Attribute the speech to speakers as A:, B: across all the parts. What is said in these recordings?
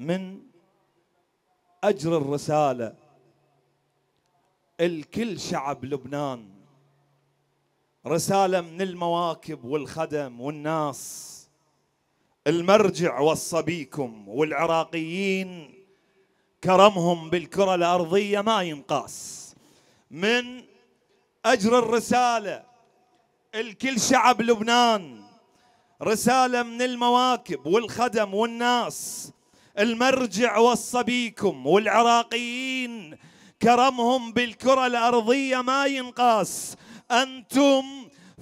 A: من أجر الرسالة الكل شعب لبنان رسالة من المواكب والخدم والناس المرجع وصى بيكم والعراقيين كرمهم بالكرة الأرضية ما ينقاس من أجر الرسالة الكل شعب لبنان رسالة من المواكب والخدم والناس المرجع وصى بيكم والعراقيين كرمهم بالكرة الأرضية ما ينقاس أنتم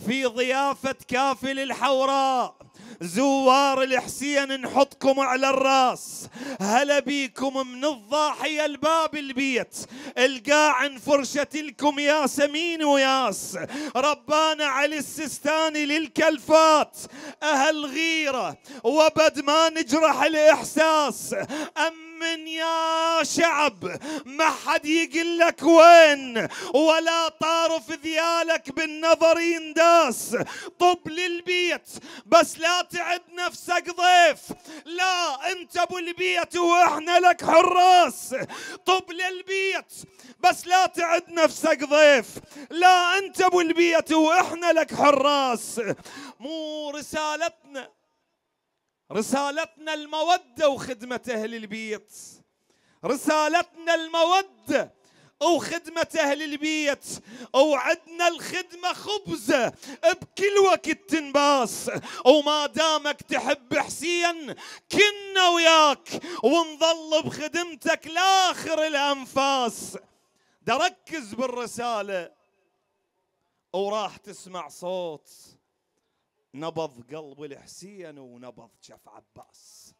A: في ضيافة كافل الحوراء زوار الحسين نحطكم على الراس هلا بيكم من الضاحية الباب البيت القاع فرشة لكم ياسمين وياس ربانا علي السستاني للكلفات أهل غيرة وبد ما نجرح الإحساس أما من يا شعب ما حد يقول لك وين ولا طارف ذيالك بالنظر ينداس طب للبيت بس لا تعد نفسك ضيف لا انت ابو البيت واحنا لك حراس طب للبيت بس لا تعد نفسك ضيف لا انت ابو البيت واحنا لك حراس مو رسالتنا رسالتنا المودة وخدمة أهل البيت رسالتنا المودة وخدمة أهل البيت وعدنا الخدمة خبزة بكل وقت تنباس وما دامك تحب حسين كنا وياك ونظل بخدمتك لآخر الأنفاس دركز بالرسالة وراح تسمع صوت نبض قلب الحسين ونبض شف عباس